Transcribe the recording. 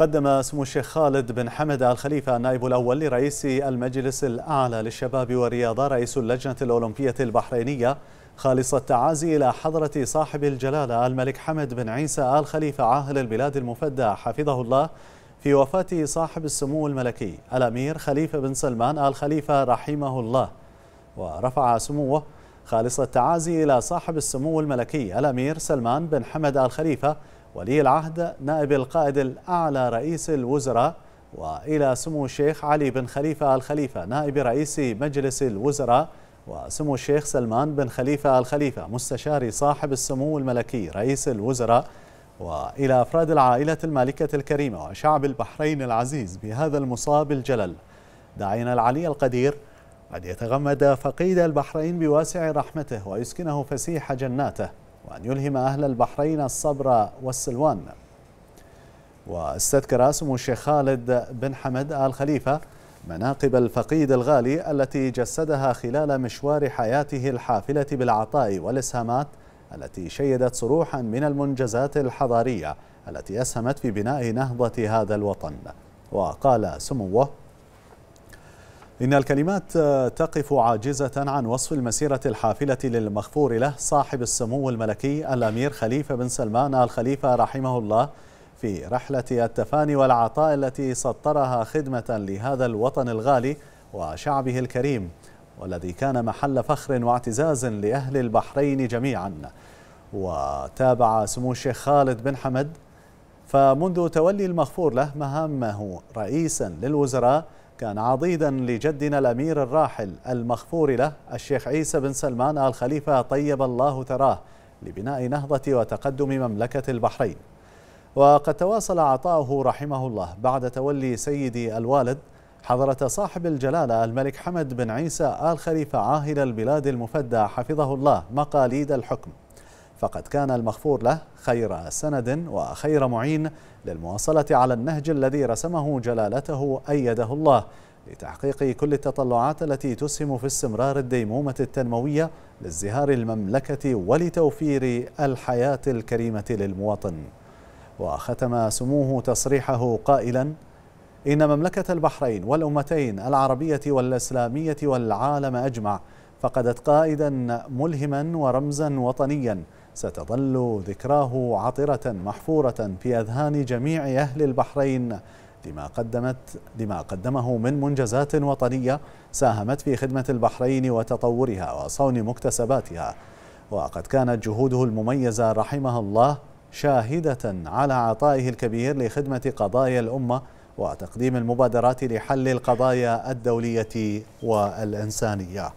قدم سمو الشيخ خالد بن حمد الخليفة النائب الأول لرئيس المجلس الأعلى للشباب والرياضة رئيس اللجنة الأولمبية البحرينية خالص التعازي إلى حضرة صاحب الجلالة الملك حمد بن عيسى آل خليفة عاهل البلاد المفدى حفظه الله في وفاة صاحب السمو الملكي الأمير خليفة بن سلمان آل خليفة رحمه الله ورفع سموه خالص التعازي إلى صاحب السمو الملكي الأمير سلمان بن حمد آل خليفة ولي العهد نائب القائد الأعلى رئيس الوزراء وإلى سمو الشيخ علي بن خليفة الخليفة نائب رئيس مجلس الوزراء وسمو الشيخ سلمان بن خليفة الخليفة مستشاري صاحب السمو الملكي رئيس الوزراء وإلى أفراد العائلة المالكة الكريمة وشعب البحرين العزيز بهذا المصاب الجلل داعينا العلي القدير أن يتغمد فقيد البحرين بواسع رحمته ويسكنه فسيح جناته وأن يلهم أهل البحرين الصبر والسلوان واستذكر سمو الشيخ خالد بن حمد آل خليفة مناقب الفقيد الغالي التي جسدها خلال مشوار حياته الحافلة بالعطاء والإسهامات التي شيدت صروحا من المنجزات الحضارية التي أسهمت في بناء نهضة هذا الوطن وقال سموه إن الكلمات تقف عاجزة عن وصف المسيرة الحافلة للمغفور له صاحب السمو الملكي الأمير خليفة بن سلمان الخليفة رحمه الله في رحلة التفاني والعطاء التي سطرها خدمة لهذا الوطن الغالي وشعبه الكريم والذي كان محل فخر واعتزاز لأهل البحرين جميعا وتابع سمو الشيخ خالد بن حمد فمنذ تولي المغفور له مهامه رئيسا للوزراء كان عضيدا لجدنا الأمير الراحل المغفور له الشيخ عيسى بن سلمان آل خليفة طيب الله ثراه لبناء نهضة وتقدم مملكة البحرين وقد تواصل عطاؤه رحمه الله بعد تولي سيدي الوالد حضرة صاحب الجلالة الملك حمد بن عيسى آل خليفة عاهل البلاد المفدى حفظه الله مقاليد الحكم فقد كان المغفور له خير سند وخير معين للمواصلة على النهج الذي رسمه جلالته أيده الله لتحقيق كل التطلعات التي تسهم في استمرار الديمومة التنموية لازدهار المملكة ولتوفير الحياة الكريمة للمواطن وختم سموه تصريحه قائلا إن مملكة البحرين والأمتين العربية والإسلامية والعالم أجمع فقدت قائدا ملهما ورمزا وطنيا ستظل ذكراه عطرة محفورة في أذهان جميع أهل البحرين لما قدمت لما قدمه من منجزات وطنية ساهمت في خدمة البحرين وتطورها وصون مكتسباتها وقد كانت جهوده المميزة رحمها الله شاهدة على عطائه الكبير لخدمة قضايا الأمة وتقديم المبادرات لحل القضايا الدولية والإنسانية